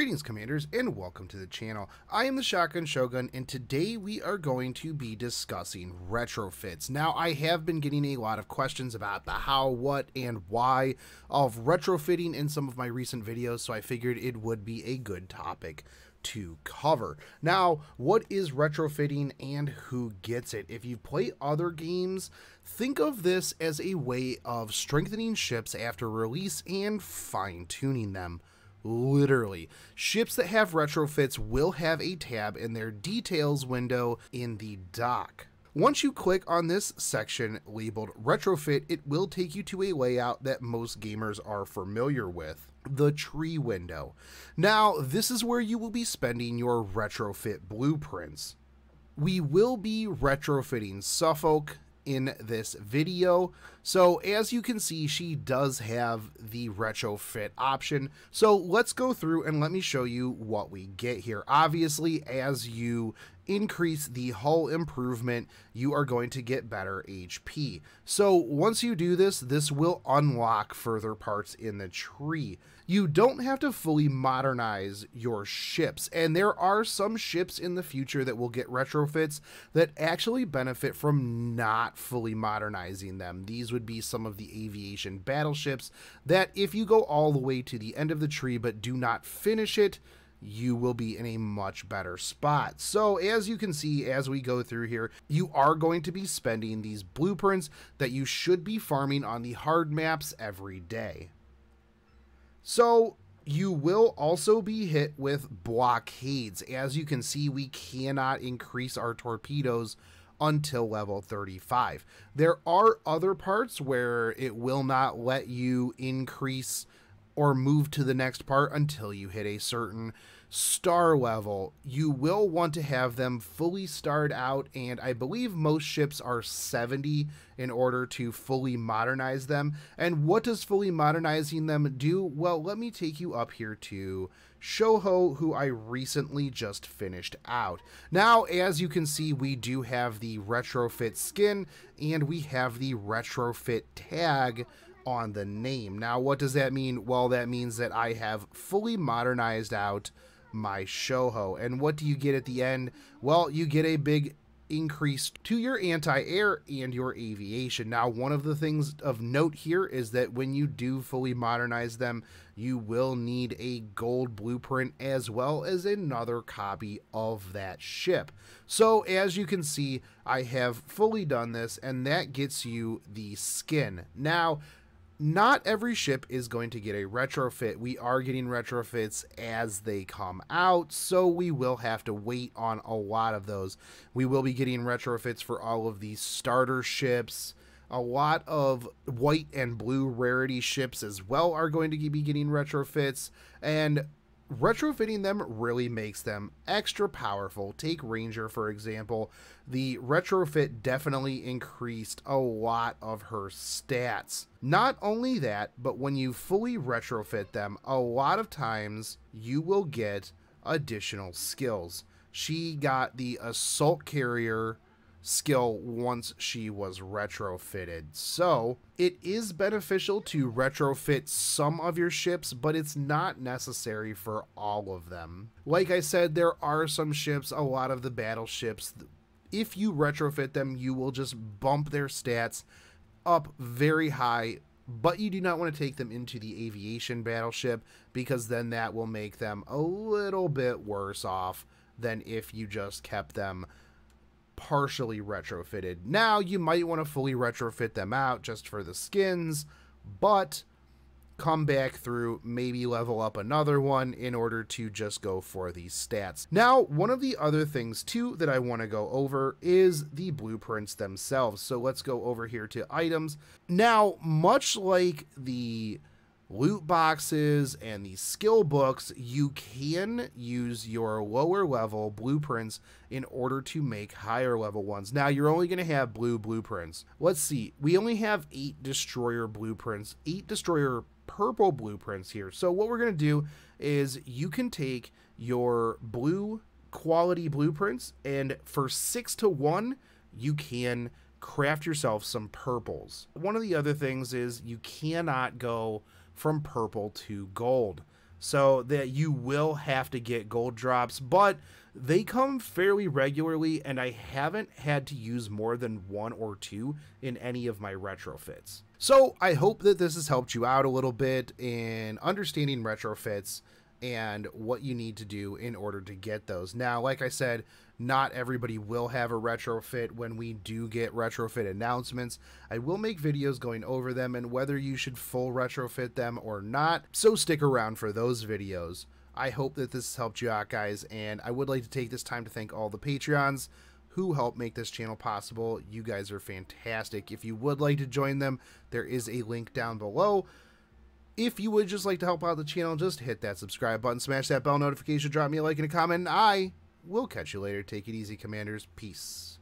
Greetings Commanders and welcome to the channel. I am the Shotgun Shogun and today we are going to be discussing retrofits. Now I have been getting a lot of questions about the how, what, and why of retrofitting in some of my recent videos so I figured it would be a good topic to cover. Now, what is retrofitting and who gets it? If you play other games, think of this as a way of strengthening ships after release and fine-tuning them. Literally. Ships that have retrofits will have a tab in their details window in the dock. Once you click on this section labeled retrofit, it will take you to a layout that most gamers are familiar with the tree window. Now, this is where you will be spending your retrofit blueprints. We will be retrofitting Suffolk, in this video. So as you can see, she does have the retrofit option. So let's go through and let me show you what we get here. Obviously, as you increase the hull improvement, you are going to get better HP. So once you do this, this will unlock further parts in the tree. You don't have to fully modernize your ships, and there are some ships in the future that will get retrofits that actually benefit from not fully modernizing them. These would be some of the aviation battleships that if you go all the way to the end of the tree but do not finish it, you will be in a much better spot. So as you can see, as we go through here, you are going to be spending these blueprints that you should be farming on the hard maps every day. So you will also be hit with blockades. As you can see, we cannot increase our torpedoes until level 35. There are other parts where it will not let you increase or move to the next part until you hit a certain star level. You will want to have them fully starred out, and I believe most ships are 70 in order to fully modernize them. And what does fully modernizing them do? Well, let me take you up here to Shoho, who I recently just finished out. Now, as you can see, we do have the retrofit skin, and we have the retrofit tag on the name. Now, what does that mean? Well, that means that I have fully modernized out my Shoho. And what do you get at the end? Well, you get a big increase to your anti-air and your aviation. Now, one of the things of note here is that when you do fully modernize them, you will need a gold blueprint as well as another copy of that ship. So as you can see, I have fully done this and that gets you the skin. Now, not every ship is going to get a retrofit. We are getting retrofits as they come out, so we will have to wait on a lot of those. We will be getting retrofits for all of these starter ships. A lot of white and blue rarity ships as well are going to be getting retrofits, and Retrofitting them really makes them extra powerful. Take Ranger, for example. The retrofit definitely increased a lot of her stats. Not only that, but when you fully retrofit them, a lot of times you will get additional skills. She got the Assault Carrier skill once she was retrofitted. So it is beneficial to retrofit some of your ships, but it's not necessary for all of them. Like I said, there are some ships, a lot of the battleships, if you retrofit them, you will just bump their stats up very high, but you do not want to take them into the aviation battleship because then that will make them a little bit worse off than if you just kept them partially retrofitted. Now, you might want to fully retrofit them out just for the skins, but come back through, maybe level up another one in order to just go for these stats. Now, one of the other things too that I want to go over is the blueprints themselves. So let's go over here to items. Now, much like the loot boxes and these skill books, you can use your lower level blueprints in order to make higher level ones. Now, you're only going to have blue blueprints. Let's see. We only have eight destroyer blueprints, eight destroyer purple blueprints here. So, what we're going to do is you can take your blue quality blueprints, and for six to one, you can craft yourself some purples. One of the other things is you cannot go from purple to gold. So that you will have to get gold drops, but they come fairly regularly and I haven't had to use more than one or two in any of my retrofits. So I hope that this has helped you out a little bit in understanding retrofits and what you need to do in order to get those. Now, like I said, not everybody will have a retrofit when we do get retrofit announcements. I will make videos going over them and whether you should full retrofit them or not, so stick around for those videos. I hope that this has helped you out, guys, and I would like to take this time to thank all the Patreons who help make this channel possible. You guys are fantastic. If you would like to join them, there is a link down below. If you would just like to help out the channel, just hit that subscribe button, smash that bell notification, drop me a like and a comment, and I will catch you later. Take it easy, Commanders. Peace.